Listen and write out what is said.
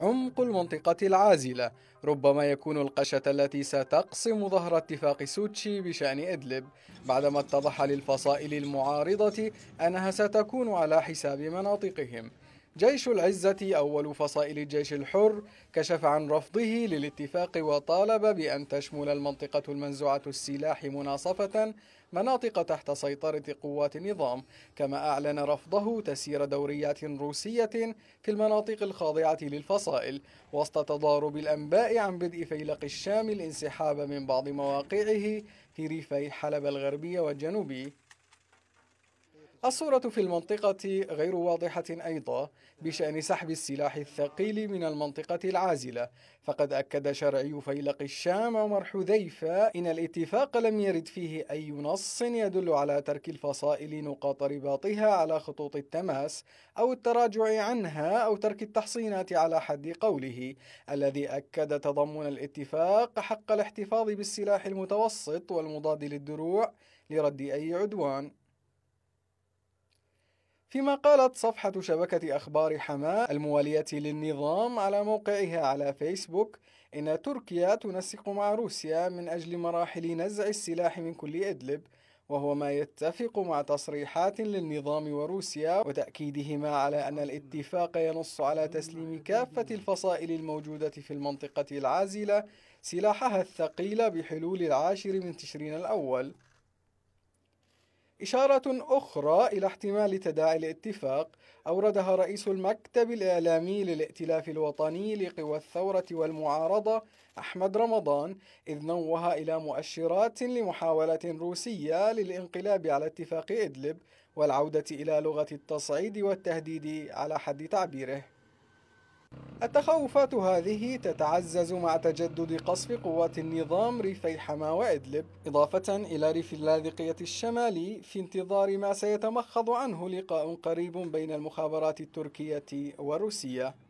عمق المنطقة العازلة ربما يكون القشة التي ستقصم ظهر اتفاق سوتشي بشأن إدلب بعدما اتضح للفصائل المعارضة أنها ستكون على حساب مناطقهم جيش العزة أول فصائل الجيش الحر كشف عن رفضه للاتفاق وطالب بأن تشمل المنطقة المنزوعة السلاح مناصفة مناطق تحت سيطرة قوات النظام كما أعلن رفضه تسيير دوريات روسية في المناطق الخاضعة للفصائل وسط تضارب الأنباء عن بدء فيلق الشام الانسحاب من بعض مواقعه في ريفي حلب الغربي والجنوبي الصورة في المنطقة غير واضحة أيضا بشأن سحب السلاح الثقيل من المنطقة العازلة فقد أكد شرعي فيلق الشام عمر حذيفة إن الاتفاق لم يرد فيه أي نص يدل على ترك الفصائل نقاط رباطها على خطوط التماس أو التراجع عنها أو ترك التحصينات على حد قوله الذي أكد تضمن الاتفاق حق الاحتفاظ بالسلاح المتوسط والمضاد للدروع لرد أي عدوان فيما قالت صفحة شبكة أخبار حماة الموالية للنظام على موقعها على فيسبوك إن تركيا تنسق مع روسيا من أجل مراحل نزع السلاح من كل إدلب وهو ما يتفق مع تصريحات للنظام وروسيا وتأكيدهما على أن الاتفاق ينص على تسليم كافة الفصائل الموجودة في المنطقة العازلة سلاحها الثقيل بحلول العاشر من تشرين الأول إشارة أخرى إلى احتمال تداعي الاتفاق أوردها رئيس المكتب الإعلامي للائتلاف الوطني لقوى الثورة والمعارضة أحمد رمضان إذ نوه إلى مؤشرات لمحاولة روسية للانقلاب على اتفاق إدلب والعودة إلى لغة التصعيد والتهديد على حد تعبيره التخوفات هذه تتعزز مع تجدد قصف قوات النظام ريفي حما وإدلب إضافة إلى ريف اللاذقية الشمالي في انتظار ما سيتمخض عنه لقاء قريب بين المخابرات التركية والروسية